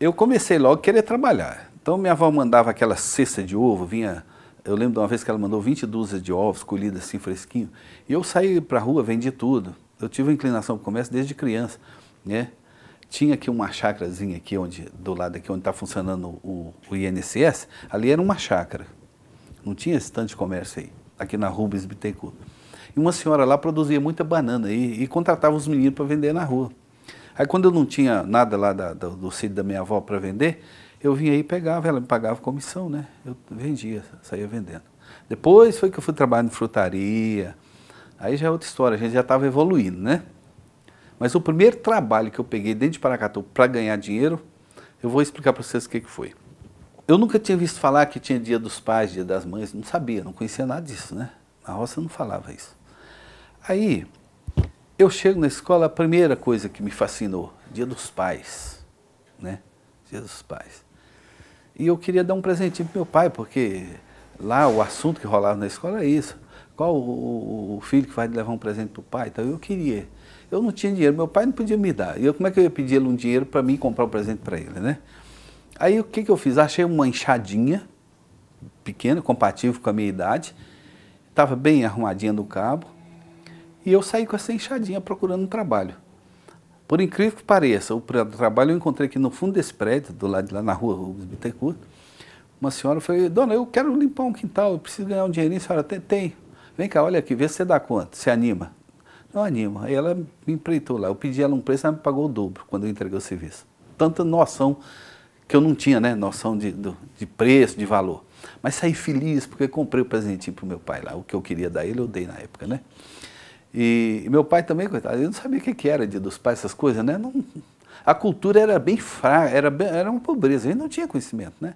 Eu comecei logo a querer trabalhar. Então minha avó mandava aquela cesta de ovo, vinha eu lembro de uma vez que ela mandou 20 dúzias de ovos colhidas assim fresquinho. E eu saí para a rua, vendi tudo. Eu tive uma inclinação para o comércio desde criança, né? tinha aqui uma chácarazinha aqui onde do lado aqui onde está funcionando o, o, INSS, ali era uma chácara. Não tinha esse tanto de comércio aí, aqui na Rubens Bittencourt. E uma senhora lá produzia muita banana e, e contratava os meninos para vender na rua. Aí quando eu não tinha nada lá da, do, do sítio da minha avó para vender, eu vinha aí e pegava, ela me pagava comissão, né? Eu vendia, saía vendendo. Depois foi que eu fui trabalhar em frutaria, aí já é outra história, a gente já estava evoluindo, né? Mas o primeiro trabalho que eu peguei dentro de Paracatu para ganhar dinheiro, eu vou explicar para vocês o que, que foi. Eu nunca tinha visto falar que tinha dia dos pais, dia das mães, não sabia, não conhecia nada disso, né? Na roça não falava isso. Aí, eu chego na escola, a primeira coisa que me fascinou, dia dos pais, né? Dia dos pais. E eu queria dar um presentinho pro meu pai, porque lá o assunto que rolava na escola é isso qual o, o filho que vai levar um presente para o pai? Então, eu queria. Eu não tinha dinheiro, meu pai não podia me dar. Eu, como é que eu ia pedir ele um dinheiro para mim comprar um presente para ele, né? Aí o que, que eu fiz? Achei uma enxadinha pequena, compatível com a minha idade, estava bem arrumadinha no cabo, e eu saí com essa enxadinha procurando um trabalho. Por incrível que pareça, o trabalho eu encontrei aqui no fundo desse prédio, do lado de lá na rua Rubens Bittencourt, uma senhora falou, dona, eu quero limpar um quintal, eu preciso ganhar um dinheirinho, a senhora tem? tem. Vem cá, olha aqui, vê se você dá quanto, se anima. Não anima. Aí ela me empreitou lá. Eu pedi ela um preço, ela me pagou o dobro quando eu entreguei o serviço. Tanta noção que eu não tinha, né? Noção de, de preço, de valor. Mas saí feliz porque comprei o presentinho para o meu pai lá. O que eu queria dar ele, eu dei na época, né? E, e meu pai também, coitado, Eu não sabia o que, que era dia dos pais, essas coisas, né? Não, a cultura era bem fraca, era, era uma pobreza, ele não tinha conhecimento, né?